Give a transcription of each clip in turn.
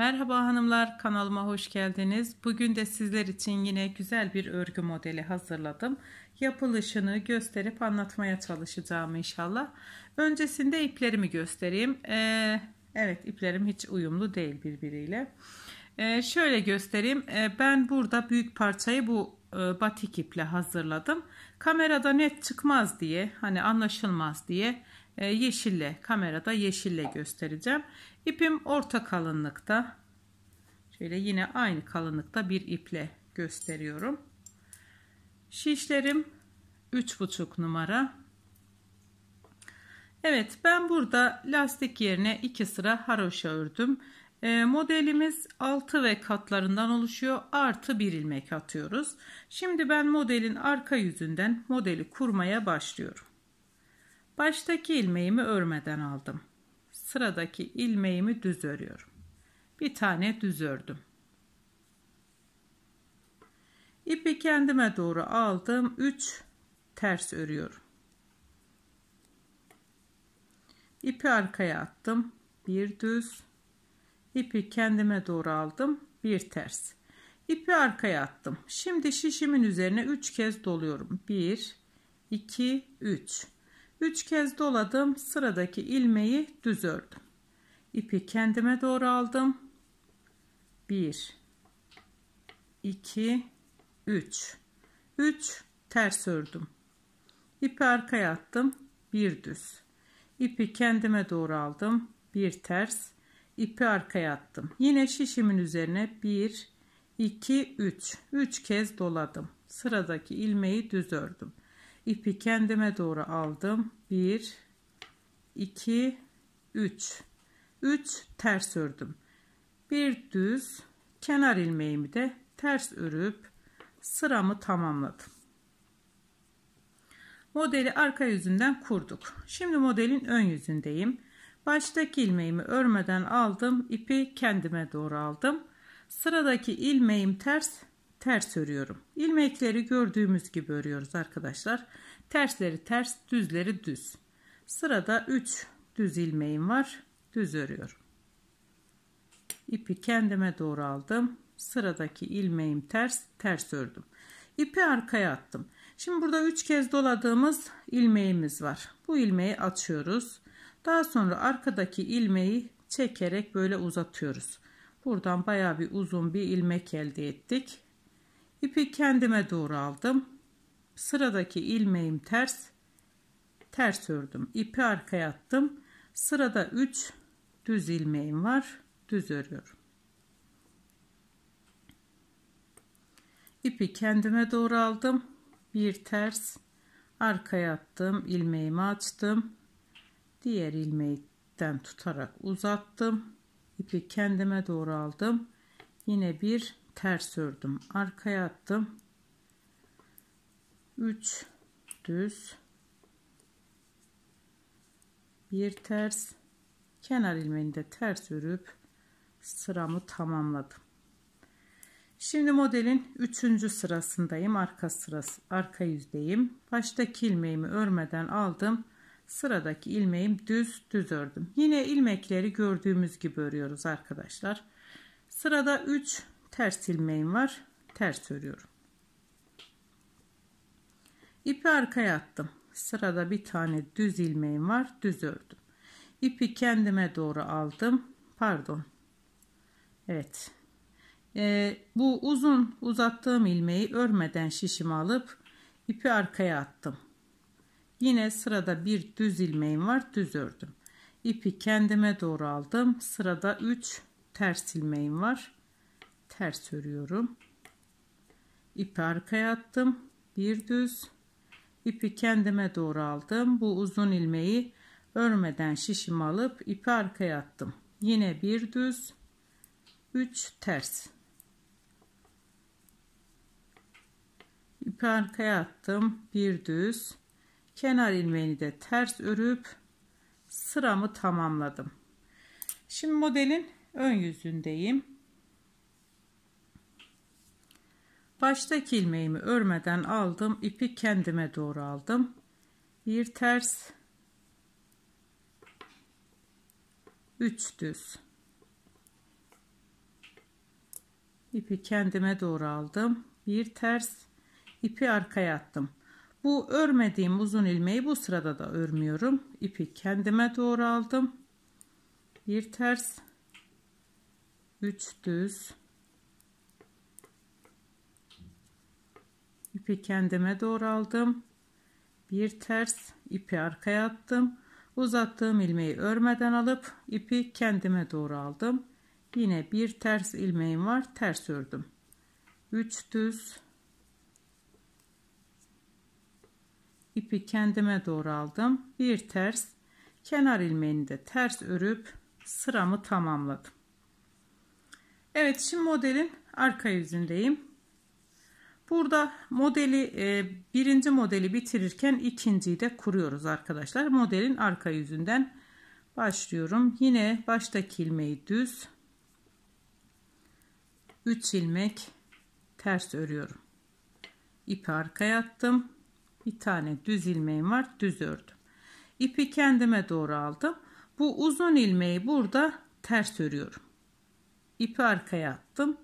Merhaba hanımlar kanalıma hoş geldiniz. Bugün de sizler için yine güzel bir örgü modeli hazırladım. Yapılışını gösterip anlatmaya çalışacağım inşallah. Öncesinde iplerimi göstereyim. Ee, evet iplerim hiç uyumlu değil birbiriyle. Ee, şöyle göstereyim. Ee, ben burada büyük parçayı bu e, batik iple hazırladım. Kamerada net çıkmaz diye hani anlaşılmaz diye e, yeşille kamerada yeşille göstereceğim. İpim orta kalınlıkta. Şöyle yine aynı kalınlıkta bir iple gösteriyorum. Şişlerim 3,5 numara. Evet ben burada lastik yerine 2 sıra haroşa ördüm. E, modelimiz 6 ve katlarından oluşuyor. Artı bir ilmek atıyoruz. Şimdi ben modelin arka yüzünden modeli kurmaya başlıyorum. Baştaki ilmeğimi örmeden aldım. Sıradaki ilmeğimi düz örüyorum. Bir tane düz ördüm. İpi kendime doğru aldım. 3 ters örüyorum. İpi arkaya attım. Bir düz İpi kendime doğru aldım. Bir ters. İpi arkaya attım. Şimdi şişimin üzerine 3 kez doluyorum. 1, 2, 3. 3 kez doladım. Sıradaki ilmeği düz ördüm. İpi kendime doğru aldım. 1, 2, 3. 3 ters ördüm. İpi arkaya attım. Bir düz. İpi kendime doğru aldım. Bir ters ipi arkaya attım. Yine şişimin üzerine 1, 2, 3. 3 kez doladım. Sıradaki ilmeği düz ördüm. İpi kendime doğru aldım. 1, 2, 3. 3 ters ördüm. Bir düz kenar ilmeğimi de ters örüp sıramı tamamladım. Modeli arka yüzünden kurduk. Şimdi modelin ön yüzündeyim. Baştaki ilmeğimi örmeden aldım. ipi kendime doğru aldım. Sıradaki ilmeğim ters. Ters örüyorum. İlmekleri gördüğümüz gibi örüyoruz arkadaşlar. Tersleri ters, düzleri düz. Sırada 3 düz ilmeğim var. Düz örüyorum. İpi kendime doğru aldım. Sıradaki ilmeğim ters, ters ördüm. İpi arkaya attım. Şimdi burada 3 kez doladığımız ilmeğimiz var. Bu ilmeği açıyoruz. Daha sonra arkadaki ilmeği çekerek böyle uzatıyoruz. Buradan baya bir uzun bir ilmek elde ettik. İpi kendime doğru aldım. Sıradaki ilmeğim ters. Ters ördüm. İpi arkaya attım. Sırada 3 düz ilmeğim var. Düz örüyorum. İpi kendime doğru aldım. Bir ters arkaya attım. ilmeğimi açtım diğer ilmekten tutarak uzattım. ipi kendime doğru aldım. Yine bir ters ördüm. Arkaya attım. 3 düz bir ters kenar ilmeğini de ters örüp sıramı tamamladım. Şimdi modelin üçüncü sırasındayım. Arka sırası, arka yüzdeyim. Baştaki ilmeğimi örmeden aldım sıradaki ilmeğim düz düz ördüm. Yine ilmekleri gördüğümüz gibi örüyoruz arkadaşlar. Sırada 3 ters ilmeğim var. Ters örüyorum. İpi arkaya attım. Sırada bir tane düz ilmeğim var. Düz ördüm. İpi kendime doğru aldım. Pardon. Evet. Ee, bu uzun uzattığım ilmeği örmeden şişimi alıp ipi arkaya attım. Yine sırada bir düz ilmeğim var. Düz ördüm. İpi kendime doğru aldım. Sırada 3 ters ilmeğim var. Ters örüyorum. İpi arkaya attım. Bir düz. İpi kendime doğru aldım. Bu uzun ilmeği örmeden şişim alıp ipi arkaya attım. Yine bir düz. 3 ters. İpi arkaya attım. Bir düz kenar ilmeğini de ters örüp sıramı tamamladım. Şimdi modelin ön yüzündeyim. Baştaki ilmeğimi örmeden aldım. ipi kendime doğru aldım. Bir ters üç düz. İpi kendime doğru aldım. Bir ters ipi arkaya attım. Bu örmediğim uzun ilmeği bu sırada da örmüyorum. İpi kendime doğru aldım. Bir ters, üç düz. İpi kendime doğru aldım. Bir ters, ipi arkaya attım. Uzattığım ilmeği örmeden alıp ipi kendime doğru aldım. Yine bir ters ilmeğim var. Ters ördüm. Üç düz ipi kendime doğru aldım. Bir ters kenar ilmeğini de ters örüp sıramı tamamladım. Evet şimdi modelin arka yüzündeyim. Burada modeli e, birinci modeli bitirirken ikinciyi de kuruyoruz arkadaşlar. Modelin arka yüzünden başlıyorum. Yine baştaki ilmeği düz 3 ilmek ters örüyorum. İpi arkaya attım bir tane düz ilmeğim var düz ördüm. İpi kendime doğru aldım. Bu uzun ilmeği burada ters örüyorum. İpi arkaya attım.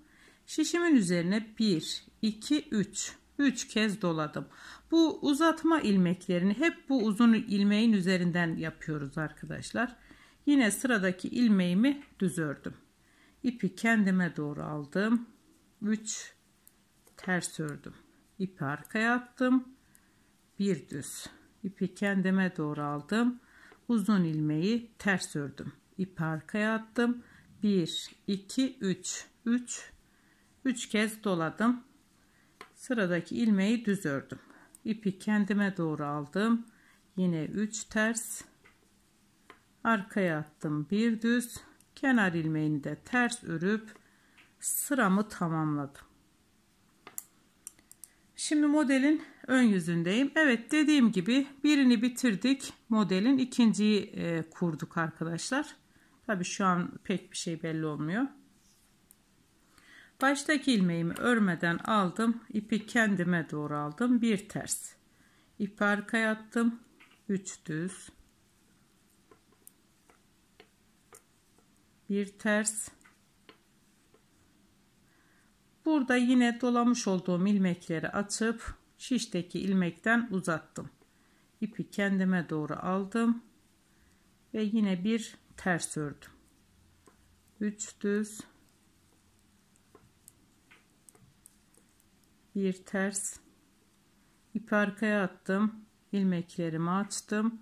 Şişimin üzerine 1, 2, 3, 3 kez doladım. Bu uzatma ilmeklerini hep bu uzun ilmeğin üzerinden yapıyoruz arkadaşlar. Yine sıradaki ilmeğimi düz ördüm. İpi kendime doğru aldım. 3 ters ördüm. İpi arkaya attım bir düz ipi kendime doğru aldım uzun ilmeği ters ördüm ipi arkaya attım 1 2 3 3 3 kez doladım sıradaki ilmeği düz ördüm ipi kendime doğru aldım yine 3 ters arkaya attım bir düz kenar ilmeğini de ters örüp sıramı tamamladım şimdi modelin ön yüzündeyim. Evet dediğim gibi birini bitirdik. Modelin ikinciyi e, kurduk arkadaşlar. Tabi şu an pek bir şey belli olmuyor. Baştaki ilmeğimi örmeden aldım. ipi kendime doğru aldım. Bir ters. İp arkaya attım. üç düz. Bir ters. Burada yine dolamış olduğum ilmekleri açıp şişteki ilmekten uzattım. İpi kendime doğru aldım ve yine bir ters ördüm. 3 düz bir ters ip arkaya attım. ilmeklerimi açtım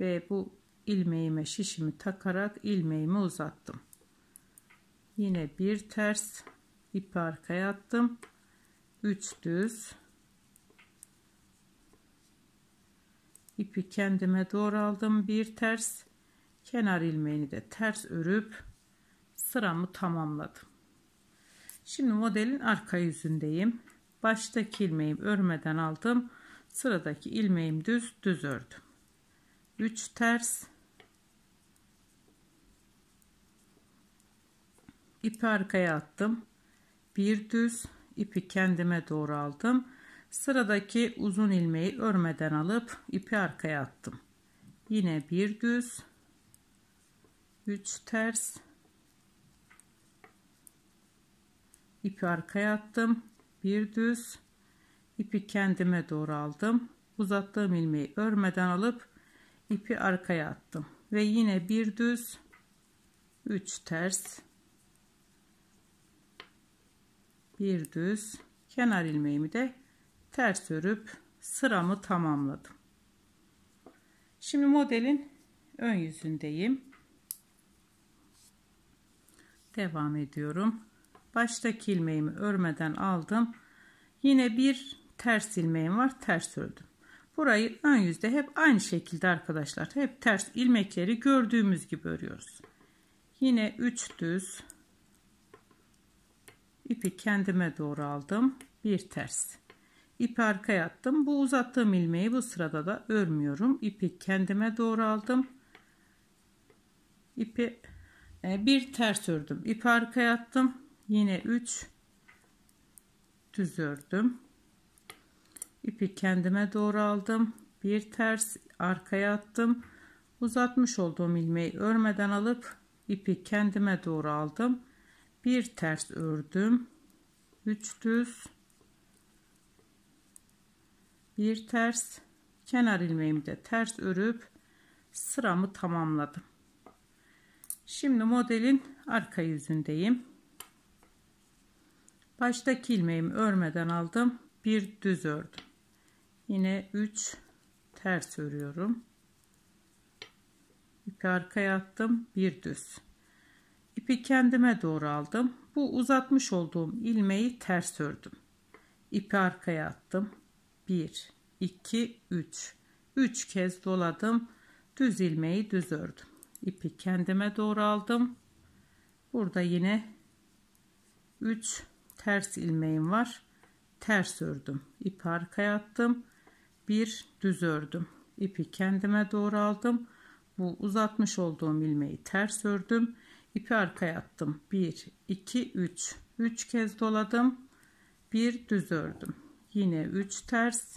ve bu ilmeğime şişimi takarak ilmeğimi uzattım. Yine bir ters ip arkaya attım. 3 düz ipi kendime doğru aldım bir ters kenar ilmeğini de ters örüp sıramı tamamladım şimdi modelin arka yüzündeyim baştaki ilmeğim örmeden aldım sıradaki ilmeğim düz düz ördüm 3 ters ipi arkaya attım bir düz ipi kendime doğru aldım Sıradaki uzun ilmeği örmeden alıp ipi arkaya attım. Yine bir düz 3 ters ipi arkaya attım. Bir düz ipi kendime doğru aldım. Uzattığım ilmeği örmeden alıp ipi arkaya attım ve yine bir düz 3 ters bir düz kenar ilmeğimi de ters örüp sıramı tamamladım. Şimdi modelin ön yüzündeyim. Devam ediyorum. Baştaki ilmeğimi örmeden aldım. Yine bir ters ilmeğim var. Ters ördüm. Burayı ön yüzde hep aynı şekilde arkadaşlar. Hep ters ilmekleri gördüğümüz gibi örüyoruz. Yine 3 düz ipi kendime doğru aldım. Bir ters. İpi arkaya attım. Bu uzattığım ilmeği bu sırada da örmüyorum. İpi kendime doğru aldım. İpi e, bir ters ördüm. İpi arkaya attım. Yine 3 düz ördüm. İpi kendime doğru aldım. Bir ters arkaya attım. Uzatmış olduğum ilmeği örmeden alıp ipi kendime doğru aldım. Bir ters ördüm. 3 düz bir ters kenar ilmeğimi de ters örüp sıramı tamamladım. Şimdi modelin arka yüzündeyim. Baştaki ilmeğimi örmeden aldım. Bir düz ördüm. Yine 3 ters örüyorum. İpi arkaya attım. Bir düz. İpi kendime doğru aldım. Bu uzatmış olduğum ilmeği ters ördüm. İpi arkaya attım. 1 2 3 3 kez doladım düz ilmeği düz ördüm İpi kendime doğru aldım burada yine 3 ters ilmeğim var ters ördüm İpi arkaya attım 1 düz ördüm İpi kendime doğru aldım bu uzatmış olduğum ilmeği ters ördüm İpi arkaya attım 1 2 3 3 kez doladım 1 düz ördüm yine 3 ters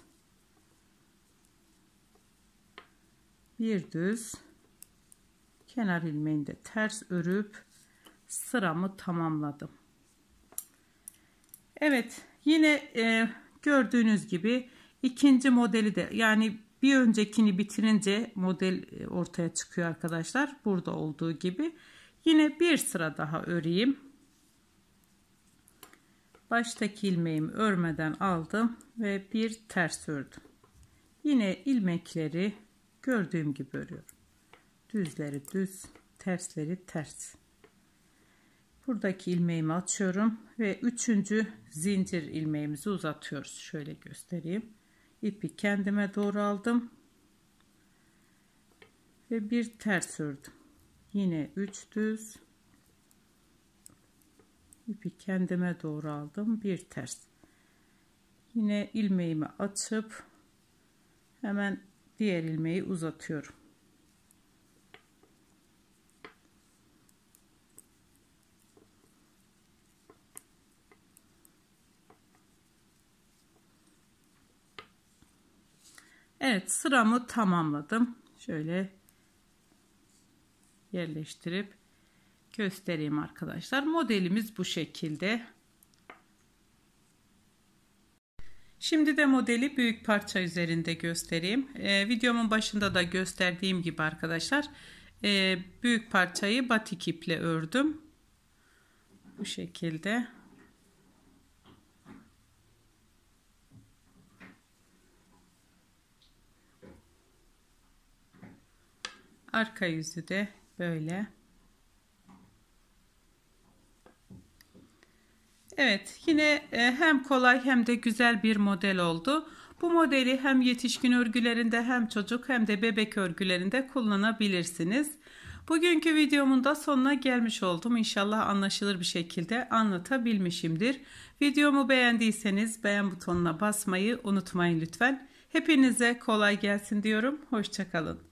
bir düz kenar ilmeğinde ters örüp sıramı tamamladım Evet yine e, gördüğünüz gibi ikinci modeli de yani bir öncekini bitirince model e, ortaya çıkıyor arkadaşlar burada olduğu gibi yine bir sıra daha öreyim baştaki ilmeğimi örmeden aldım ve bir ters ördüm. Yine ilmekleri gördüğüm gibi örüyorum. Düzleri düz, tersleri ters. Buradaki ilmeğimi açıyorum ve üçüncü zincir ilmeğimizi uzatıyoruz. Şöyle göstereyim. İpi kendime doğru aldım. Ve bir ters ördüm. Yine üç düz, ipi kendime doğru aldım bir ters yine ilmeğimi açıp hemen diğer ilmeği uzatıyorum Evet sıramı tamamladım şöyle yerleştirip göstereyim arkadaşlar. Modelimiz bu şekilde. Şimdi de modeli büyük parça üzerinde göstereyim. Ee, videomun başında da gösterdiğim gibi arkadaşlar e, büyük parçayı batik iple ördüm. Bu şekilde. Arka yüzü de böyle. Evet yine e, hem kolay hem de güzel bir model oldu. Bu modeli hem yetişkin örgülerinde hem çocuk hem de bebek örgülerinde kullanabilirsiniz. Bugünkü videomun da sonuna gelmiş oldum. İnşallah anlaşılır bir şekilde anlatabilmişimdir. Videomu beğendiyseniz beğen butonuna basmayı unutmayın lütfen. Hepinize kolay gelsin diyorum. Hoşçakalın.